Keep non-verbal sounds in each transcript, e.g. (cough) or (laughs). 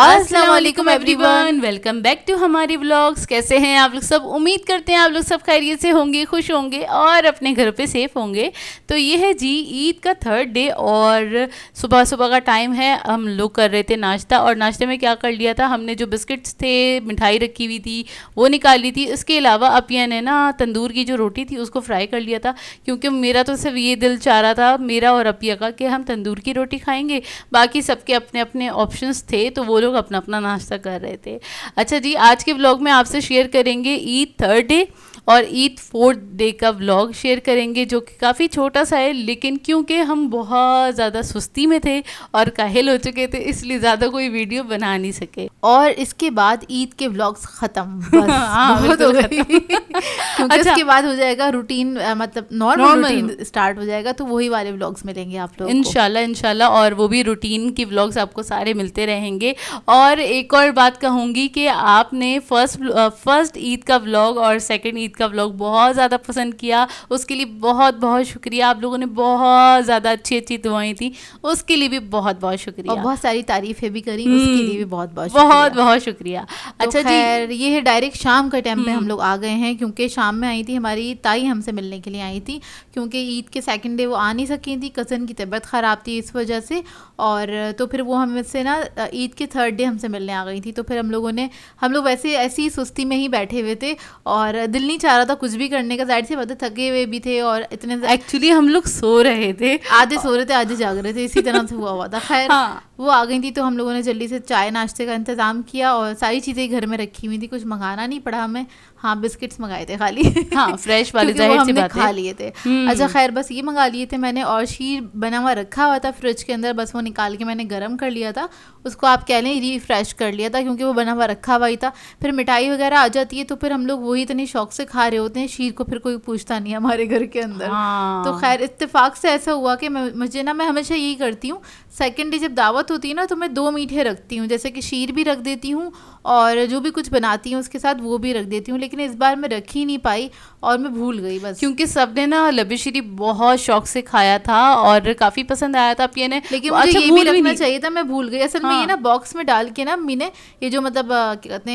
Aslam everyone welcome back to हमारी blogs कैसे हैं आप लोग सब उम्मीद करते हैं आप लोग सब खैरियत से होंगे खुश होंगे और अपने घर पे सेफ़ होंगे तो ये है जी ईद का थर्ड डे और सुबह सुबह का टाइम है हम लोग कर रहे थे नाश्ता और नाश्ते में क्या कर लिया था हमने जो बिस्किट्स थे मिठाई रखी हुई थी वो निकाली थी उसके अलावा अपिया ने ना तंदूर की जो रोटी थी उसको फ्राई कर लिया था क्योंकि मेरा तो सिर्फ ये दिल चाह रहा था मेरा और अपिया का कि हम तंदूर की रोटी खाएँगे बाकी सबके अपने अपने ऑप्शन थे तो वो लोग अपना अपना नाश्ता कर रहे थे अच्छा जी आज के ब्लॉग में आपसे शेयर करेंगे ईद थर्ड डे और ईद फोर्थ डे का व्लॉग शेयर करेंगे जो कि काफ़ी छोटा सा है लेकिन क्योंकि हम बहुत ज़्यादा सुस्ती में थे और काहिल हो चुके थे इसलिए ज़्यादा कोई वीडियो बना नहीं सके और इसके बाद ईद के व्लॉग्स ख़त्म (laughs) हाँ, बहुत हो गई (laughs) क्योंकि इसके अच्छा। बाद हो जाएगा रूटीन मतलब नॉर्मल स्टार्ट हो जाएगा तो वही वाले व्लॉग्स मिलेंगे आप लोग इनशाला इनशाला और वो भी रूटीन के व्लॉग्स आपको सारे मिलते रहेंगे और एक और बात कहूँगी कि आपने फर्स्ट फर्स्ट ईद का व्लॉग और सेकेंड ईद ईद का ब्लॉग बहुत ज़्यादा पसंद किया उसके लिए बहुत बहुत शुक्रिया आप लोगों ने बहुत ज़्यादा अच्छी अच्छी दुआएं थी उसके लिए भी बहुत बहुत शुक्रिया और बहुत सारी तारीफें भी करी हम्म। उसके लिए भी बहुत बहुत बहुत बहुत शुक्रिया तो अच्छा खैर ये है डायरेक्ट शाम के टाइम पे हम हम्म। लोग आ गए हैं क्योंकि शाम में आई थी हमारी ताई हमसे मिलने के लिए आई थी क्योंकि ईद के सेकेंड डे वो आ नहीं सकी थी कज़न की तबीयत ख़राब थी इस वजह से और तो फिर वो हमसे ना ईद के थर्ड डे हमसे मिलने आ गई थी तो फिर हम लोगों ने हम लोग वैसे ऐसी सुस्ती में ही बैठे हुए थे और दिल नहीं चाह रहा था कुछ भी करने का जाहिर सी बात है थके हुए भी थे और इतने एक्चुअली हम लोग सो रहे थे आधे सो रहे थे आधे जाग रहे थे इसी तरह से हुआ हुआ था खैर हाँ। वो आ गई थी तो हम लोगों ने जल्दी से चाय नाश्ते का इंतज़ाम किया और सारी चीज़ें घर में रखी हुई थी कुछ मंगाना नहीं पड़ा हमें हाँ बिस्किट्स मंगाए थे खाली हाँ फ्रेश वाले जाहिर सी बात खा लिए थे हम्म। अच्छा खैर बस ये मंगा लिए थे मैंने और शीर बना हुआ रखा हुआ था फ्रिज के अंदर बस वो निकाल के मैंने गर्म कर लिया था उसको आप कह लें रिफ्रेश कर लिया था क्योंकि वो बना हुआ रखा हुआ ही था फिर मिठाई वगैरह आ जाती है तो फिर हम लोग वही इतने शौक से खा रहे होते हैं शीर को फिर कोई पूछता नहीं है हमारे घर के अंदर हाँ। तो खैर इतफाक से ऐसा हुआ कि मुझे ना मैं हमेशा यही करती हूँ सेकेंड डे जब दावत होती है ना तो मैं दो मीठे रखती हूँ जैसे कि शीर भी रख देती हूँ और जो भी कुछ बनाती हूँ उसके साथ वो भी रख देती हूँ लेकिन इस बार मैं रख ही नहीं पाई और मैं भूल गई बस क्योंकि सब ने ना लबी शीरी बहुत शौक से खाया था और काफ़ी पसंद आया था पिया ने लेकिन मुझे अच्छा, ये भी रखना चाहिए था मैं भूल गई असल हाँ। में ये हाँ। ना बॉक्स में डाल के ना अम्मी ने ये जो मतलब कहते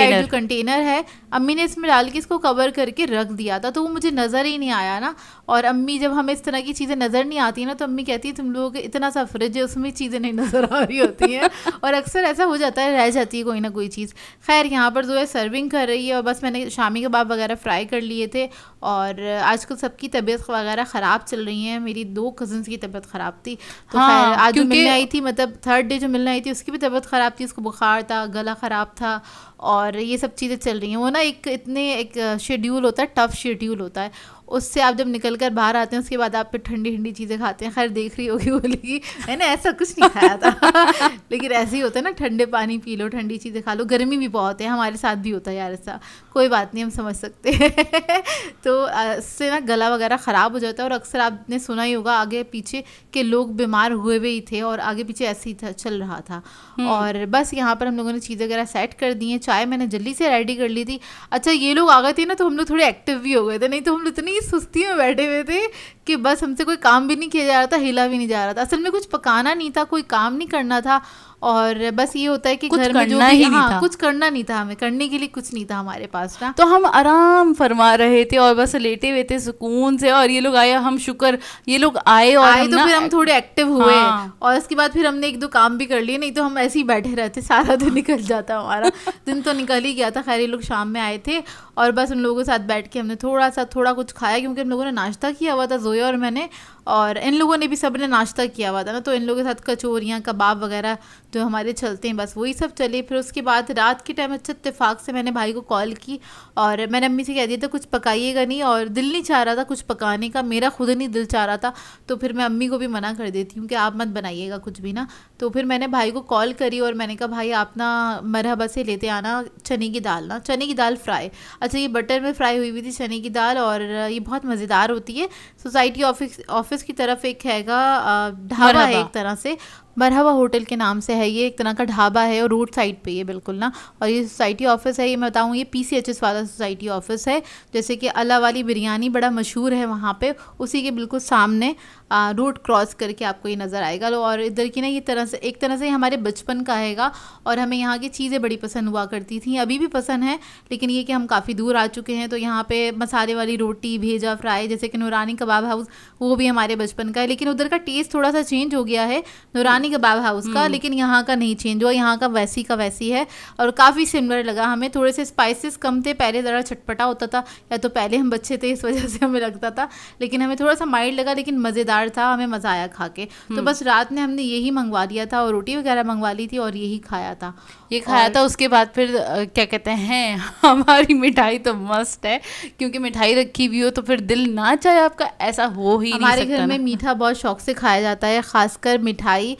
हैं कंटेनर है अम्मी ने इसमें डाल के इसको कवर करके रख दिया था तो वो मुझे नज़र ही नहीं आया ना और अम्मी जब हमें इस तरह की चीज़ें नज़र नहीं आती ना तो अम्मी कहती है तुम लोग इतना सा फ्रिज है उसमें चीज़ें नहीं नज़र आ रही होती हैं और अक्सर ऐसा हो जाता है रह जाती है कोई ना कोई चीज़ खैर यहाँ पर जो है सर्विंग कर रही है और बस मैंने शामी कबाब वगैरह फ्राई कर लिए थे और आजकल सबकी तबीयत वगैरह ख़राब चल रही है मेरी दो कज़न्स की तबीयत ख़राब थी तो हाँ, खैर आज जो मिलने आई थी मतलब थर्ड डे जो मिलने आई थी उसकी भी तबीयत ख़राब थी उसको बुखार था गला ख़राब था और ये सब चीज़ें चल रही हैं वो ना एक इतने एक शेड्यूल होता है टफ़ शेड्यूल होता है उससे आप जब निकल कर बाहर आते हैं उसके बाद आप फिर ठंडी ठंडी चीज़ें खाते हैं खैर देख रही होगी (laughs) बोले है मैंने ऐसा कुछ नहीं खाया था (laughs) लेकिन ऐसे ही होता है ना ठंडे पानी पी लो ठंडी चीज़ें खा लो गर्मी भी बहुत है हमारे साथ भी होता है यार ऐसा कोई बात नहीं हम समझ सकते हैं (laughs) तो इससे ना गला वगैरह ख़राब हो जाता है और अक्सर आपने सुना ही होगा आगे पीछे के लोग बीमार हुए हुए ही थे और आगे पीछे ऐसे ही था चल रहा था हम्म। और बस यहाँ पर हम लोगों ने चीज़ें वगैरह सेट कर दी हैं चाय मैंने जल्दी से रेडी कर ली थी अच्छा ये लोग आ गए थे ना तो हम लोग थोड़े एक्टिव भी हो गए थे नहीं तो हम लोग इतनी इतनी सुस्ती में बैठे हुए थे कि बस हमसे कोई काम भी नहीं किया जा रहा था हिला भी नहीं जा रहा था असल में कुछ पकाना नहीं था कोई काम नहीं करना था और बस ये होता है कि घर में जो ही हाँ, था। कुछ करना नहीं था हमें करने के लिए कुछ नहीं था हमारे पास ना तो हम आराम फरमा रहे थे और बस लेटे हुए थे सुकून से और ये लोग आए हम शुक्र ये लोग आए और आए तो फिर हम थोड़े एक्टिव हुए हाँ। और उसके बाद फिर हमने एक दो काम भी कर लिए नहीं तो हम ऐसे ही बैठे रहते सारा दिन तो निकल जाता हमारा (laughs) दिन तो निकल ही गया था खैर ये लोग शाम में आए थे और बस उन लोगों के साथ बैठ के हमने थोड़ा सा थोड़ा कुछ खाया क्योंकि हम लोगों ने नाश्ता किया हुआ था जोया और मैंने और इन लोगों ने भी सब ने नाश्ता किया हुआ था ना तो इन लोगों के साथ कचोरियाँ कबाब वगैरह जो तो हमारे चलते हैं बस वही सब चले फिर उसके बाद रात के टाइम अच्छा इतफाक़ से मैंने भाई को कॉल की और मैंने अम्मी से कह दिया था कुछ पकाइएगा नहीं और दिल नहीं चाह रहा था कुछ पकाने का मेरा खुद नहीं दिल चाह रहा था तो फिर मैं अम्मी को भी मना कर देती हूँ कि आप मत बनाइएगा कुछ भी ना तो फिर मैंने भाई को कॉल करी और मैंने कहा भाई आप ना मरहबा से लेते आना चने की दाल ना चने की दाल फ्राई अच्छा ये बटर में फ्राई हुई हुई थी चने की दाल और ये बहुत मज़ेदार होती है सोसाइटी ऑफिस ऑफिस उसकी तरफ एक हैगा ढाबा है एक तरह से मरहबा होटल के नाम से है ये एक तरह का ढाबा है और रोड साइड पे ये बिल्कुल ना और ये सोसाइटी ऑफिस है ये मैं बताऊँ ये पी सी एच एस वाला सोसाइटी ऑफिस है जैसे कि अला वाली बिरयानी बड़ा मशहूर है वहाँ पे उसी के बिल्कुल सामने रोड क्रॉस करके आपको ये नज़र आएगा और इधर की ना ये तरह से एक तरह से हमारे बचपन का हैगा और हमें यहाँ की चीज़ें बड़ी पसंद हुआ करती थी अभी भी पसंद है लेकिन ये कि हम काफ़ी दूर आ चुके हैं तो यहाँ पर मसाले वाली रोटी भेजा फ्राई जैसे कि नूरानी कबाब हाउस वो भी हमारे बचपन का है लेकिन उधर का टेस्ट थोड़ा सा चेंज हो गया है नूरानी पुरानी कबाब हाउस का हम्म। लेकिन यहाँ का नहीं चेंज हुआ यहाँ का वैसी का वैसी है और काफ़ी सिमिलर लगा हमें थोड़े से स्पाइसेस कम थे पहले ज़रा चटपटा होता था या तो पहले हम बच्चे थे इस वजह से हमें लगता था लेकिन हमें थोड़ा सा माइल्ड लगा लेकिन मज़ेदार था हमें मज़ा आया खा के तो हम्म। बस रात में हमने यही मंगवा लिया था और रोटी वगैरह मंगवा ली थी और यही खाया था ये खाया था उसके बाद फिर क्या कहते हैं (laughs) हमारी मिठाई तो मस्त है क्योंकि मिठाई रखी हुई हो तो फिर दिल ना चाहे आपका ऐसा हो ही हमारे घर में मीठा बहुत शौक से खाया जाता है खासकर मिठाई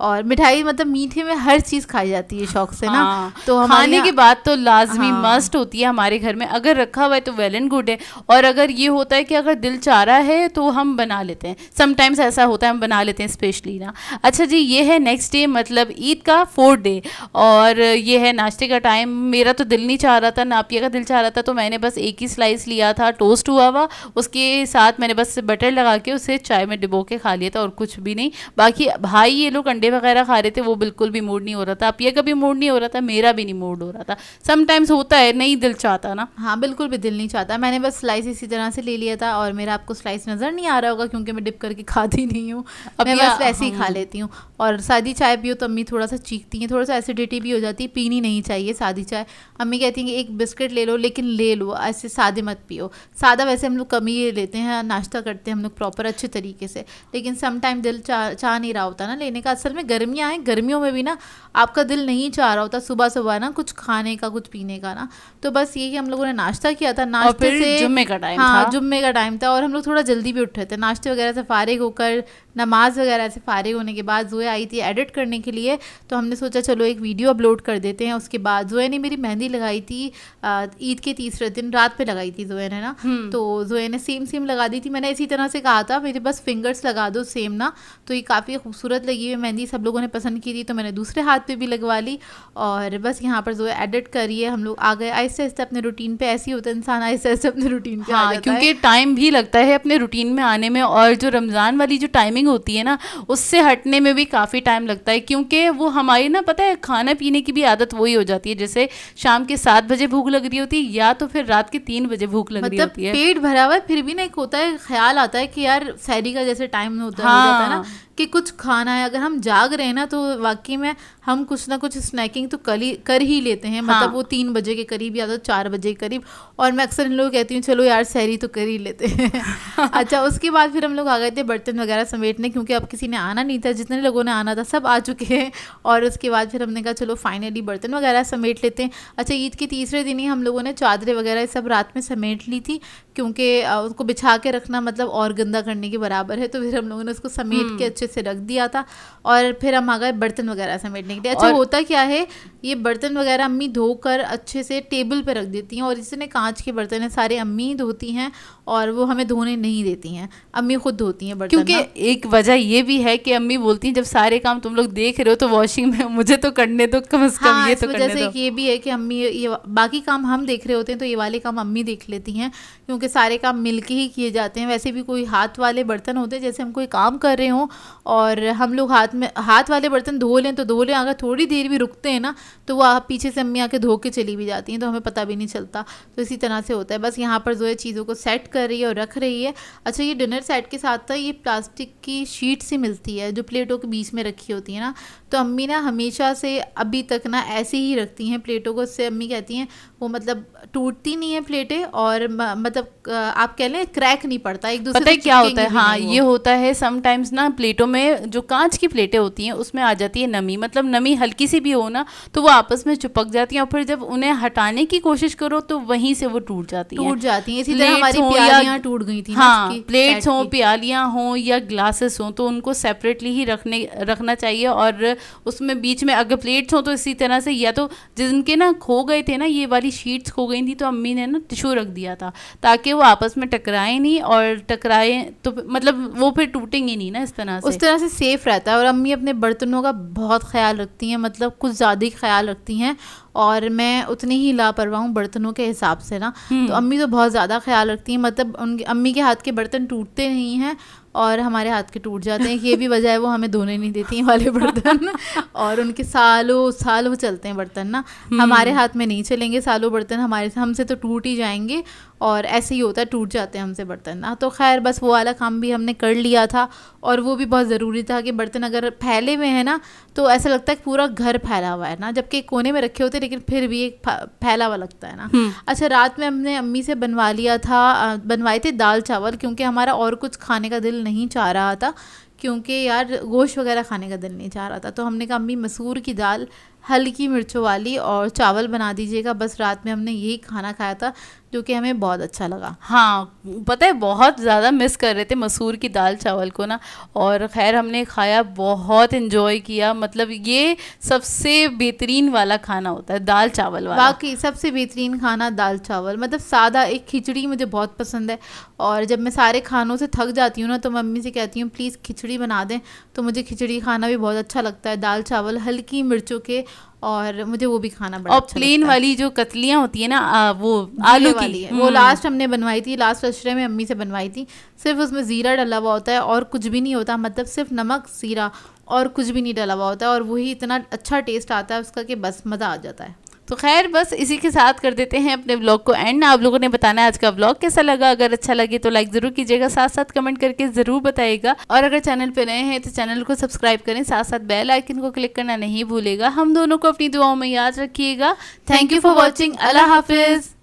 और मिठाई मतलब मीठे में हर चीज़ खाई जाती है शौक से ना हाँ, तो खाने की बात तो लाजमी हाँ, मस्ट होती है हमारे घर में अगर रखा हुआ है तो वेल एंड गुड है और अगर ये होता है कि अगर दिल चाह रहा है तो हम बना लेते हैं समटाइम्स ऐसा होता है हम बना लेते हैं स्पेशली ना अच्छा जी ये है नेक्स्ट डे मतलब ईद का फोर्थ डे और ये है नाश्ते का टाइम मेरा तो दिल नहीं चाह रहा था नापिया का दिल चाह रहा था तो मैंने बस एक ही स्लाइस लिया था टोस्ट हुआ हुआ उसके साथ मैंने बस बटर लगा के उसे चाय में डिबो के खा लिया था और कुछ भी नहीं बाकी भाई ये लोग अंडे अंडे वगैरह खा रहे थे वो बिल्कुल भी मूड नहीं हो रहा था आप ये कभी मूड नहीं हो रहा था मेरा भी नहीं मूड हो रहा था समटाइम्स होता है नहीं दिल चाहता ना हाँ बिल्कुल भी दिल नहीं चाहता मैंने बस स्लाइस इसी तरह से ले लिया था और मेरा आपको स्लाइस नज़र नहीं आ रहा होगा क्योंकि मैं डिप करके खाती नहीं हूँ मैं बस वैसे ही खा हाँ। लेती हूँ और सादी चाय पियो तो अम्मी थोड़ा सा चीखती हैं थोड़ा सा एसिडिटी भी हो जाती है पीनी नहीं चाहिए सादी चाय अम्मी कहती हैं कि एक बिस्किट ले लो लेकिन ले लो ऐसे सादे मत पियो सादा वैसे हम लोग कम ही लेते हैं नाश्ता करते हैं हम लोग प्रॉपर अच्छे तरीके से लेकिन समटाइम दिल चाह चाह नहीं रहा होता ना लेने का असल में गर्मियाँ हैं गर्मियों में भी ना आपका दिल नहीं चाह रहा होता सुबह सुबह ना कुछ खाने का कुछ पीने का ना तो बस यही हम लोगों ने नाश्ता किया था नाश्ते से जुम्मे का टाइम हाँ जुम्मे का टाइम था और हम लोग थोड़ा जल्दी भी उठे थे नाश्ते वगैरह से फारिग होकर नमाज वगैरह से फारिग होने के बाद जोए आई थी एडिट करने के लिए तो हमने सोचा चलो एक वीडियो अपलोड कर देते हैं उसके बाद जोए ने मेरी मेहंदी लगाई थी ईद के तीसरे दिन रात पे लगाई थी जोए ने ना हम्म। तो जोए ने सेम सेम लगा दी थी मैंने इसी तरह से कहा था मेरे बस फिंगर्स लगा दो सेम ना तो ये काफ़ी खूबसूरत लगी हुई मेहंदी सब लोगों ने पसंद की थी तो मैंने दूसरे हाथ पे भी लगवा ली और बस यहाँ पर जो है एडिट करिए हम लोग आ गए आहिस्ते आहिस्ते अपने रूटीन पे ऐसे ही होता है इंसान आहिस्ते आहिस्ते अपने रूटीन पे हाँ क्योंकि टाइम भी लगता है अपने रूटीन में आने में और जो रमज़ान वाली जो टाइमिंग होती है ना उससे हटने में भी काफ़ी टाइम लगता है क्योंकि वो हमारी ना पता है खाना पीने की भी आदत वही हो जाती है जैसे शाम के सात बजे भूख लग रही होती है या तो फिर रात के तीन बजे भूख लग रही मतलब होती है पेट भरा हुआ फिर भी ना एक होता है ख्याल आता है कि यार सैरी का जैसे टाइम होता है ना हाँ। कि कुछ खाना है अगर हम जाग रहे हैं ना तो वाकई में हम कुछ ना कुछ स्नैकिंग तो कर ही कर ही लेते हैं मतलब हाँ। मतलब वो तीन बजे के करीब या तो चार बजे के करीब और मैं अक्सर इन लोग कहती हूँ चलो यार सहरी तो कर ही लेते हैं (laughs) अच्छा उसके बाद फिर हम लोग आ गए थे बर्तन वगैरह समेटने क्योंकि अब किसी ने आना नहीं था जितने लोगों ने आना था सब आ चुके हैं और उसके बाद फिर हमने कहा चलो फाइनली बर्तन वगैरह समेट लेते हैं अच्छा ईद के तीसरे दिन ही हम लोगों ने चादरें वगैरह सब रात में समेट ली थी क्योंकि उसको बिछा के रखना मतलब और गंदा करने के बराबर है तो फिर हम लोगों ने उसको समेट के हम्म। अच्छे से रख दिया था और फिर हम आ गए बर्तन वगैरह समेटने के लिए अच्छा होता क्या है ये बर्तन वगैरह अम्मी धोकर अच्छे से टेबल पर रख देती हैं और इसने कांच के बर्तन हैं सारे अम्मी ही धोती हैं और वो हमें धोने नहीं देती हैं अम्मी खुद धोती हैं बर्तन क्योंकि एक वजह ये भी है कि अम्मी बोलती हैं जब सारे काम तुम लोग देख रहे हो तो वॉशिंग में मुझे तो करने दो कम अज़ कम हाँ, ये तो करने दो ये भी है कि अम्मी ये बाकी काम हम देख रहे होते हैं तो ये वाले काम अम्मी देख लेती हैं क्योंकि सारे काम मिल के ही किए जाते हैं वैसे भी कोई हाथ वाले बर्तन होते हैं जैसे हम कोई काम कर रहे हों और हम लोग हाथ में हाथ वाले बर्तन धो लें तो धो लें अगर थोड़ी देर भी रुकते हैं ना तो वो आप पीछे से अम्मी आके धो के चली भी जाती हैं तो हमें पता भी नहीं चलता तो इसी तरह से होता है बस यहाँ पर जो है चीज़ों को सेट कर रही है और रख रही है अच्छा ये डिनर सेट के साथ था तो ये प्लास्टिक की शीट सी मिलती है जो प्लेटों के बीच में रखी होती है ना तो अम्मी ना हमेशा से अभी तक ना ऐसे ही रखती हैं प्लेटों को उससे अम्मी कहती हैं वो मतलब टूटती नहीं है प्लेटें और मतलब आप कह लें क्रैक नहीं पड़ता एक दूसरे पता है क्या होता है हाँ ये होता है समटाइम्स ना प्लेटों में जो कांच की प्लेटें होती हैं उसमें आ जाती है नमी मतलब नमी हल्की सी भी हो ना तो तो वो आपस में चिपक जाती हैं और फिर जब उन्हें हटाने की कोशिश करो तो वहीं से वो टूट जाती हैं टूट जाती हैं इसी तरह हमारी प्यालियां टूट गई थी हाँ प्लेट्स हों प्यालियां हों या ग्लासेस हों तो उनको सेपरेटली ही रखने रखना चाहिए और उसमें बीच में अगर प्लेट्स हों तो इसी तरह से या तो जिनके ना खो गए थे ना ये वाली शीट्स खो गई थी तो अम्मी ने ना टिशू रख दिया था ताकि वो आपस में टकराए नहीं और टकराए तो मतलब वो फिर टूटेंगे नहीं ना इस तरह से उस तरह से सेफ रहता है और अम्मी अपने बर्तनों का बहुत ख्याल रखती हैं मतलब कुछ ज़्यादा ही ख्याल रखती हैं और मैं उतनी ही लापरवाह हूँ बर्तनों के हिसाब से ना तो हम्म। अम्मी तो बहुत ज़्यादा ख्याल रखती हैं मतलब उनके अम्मी के हाथ के बर्तन टूटते नहीं हैं और हमारे हाथ के टूट जाते हैं ये भी वजह है वो हमें धोने नहीं देती वाले बर्तन (laughs) और उनके सालों साल वो चलते हैं बर्तन ना हम्म। हमारे हाथ में नहीं चलेंगे सालों बर्तन हमारे हमसे तो टूट ही जाएंगे और ऐसे ही होता है टूट जाते हैं हमसे बर्तन ना तो खैर बस वो वाला काम भी हमने कर लिया था और वो भी बहुत ज़रूरी था कि बर्तन अगर फैले हुए हैं ना तो ऐसा लगता है कि पूरा घर फैला हुआ है ना जबकि कोने में रखे होते लेकिन फिर भी एक फैला हुआ लगता है ना हम्म। अच्छा रात में हमने अम्मी से बनवा लिया था बनवाए थे दाल चावल क्योंकि हमारा और कुछ खाने का दिल नहीं चाह रहा था क्योंकि यार गोश्त वगैरह खाने का दिल नहीं चाह रहा था तो हमने कहा अम्मी मसूर की दाल हल्की मिर्चों वाली और चावल बना दीजिएगा बस रात में हमने यही खाना खाया था जो कि हमें बहुत अच्छा लगा हाँ पता है बहुत ज़्यादा मिस कर रहे थे मसूर की दाल चावल को ना और खैर हमने खाया बहुत इन्जॉय किया मतलब ये सबसे बेहतरीन वाला खाना होता है दाल चावल वाला बाकी सबसे बेहतरीन खाना दाल चावल मतलब सादा एक खिचड़ी मुझे बहुत पसंद है और जब मैं सारे खानों से थक जाती हूँ ना तो मम्मी से कहती हूँ प्लीज़ खिचड़ी बना दें तो मुझे खिचड़ी खाना भी बहुत अच्छा लगता है दाल चावल हल्की मिर्चों के और मुझे वो भी खाना बड़ा अच्छा प्लेन वाली जो कतलियाँ होती है ना वो आलू वाली है वो लास्ट हम्म। हमने बनवाई थी लास्ट अशरे में अम्मी से बनवाई थी सिर्फ उसमें ज़ीरा डला हुआ होता है और कुछ भी नहीं होता मतलब सिर्फ नमक ज़ीरा और कुछ भी नहीं डला हुआ होता है और वही इतना अच्छा टेस्ट आता है उसका कि बस मज़ा आ जाता है तो खैर बस इसी के साथ कर देते हैं अपने ब्लॉग को एंड आप लोगों ने बताना आज का ब्लॉग कैसा लगा अगर अच्छा लगे तो लाइक ज़रूर कीजिएगा साथ साथ कमेंट करके ज़रूर बताइएगा और अगर चैनल पर नए हैं तो चैनल को सब्सक्राइब करें साथ साथ बेल आइकन को क्लिक करना नहीं भूलेगा हम दोनों को अपनी दुआओं में याद रखिएगा थैंक यू फॉर वॉचिंग अल्लाह हाफिज़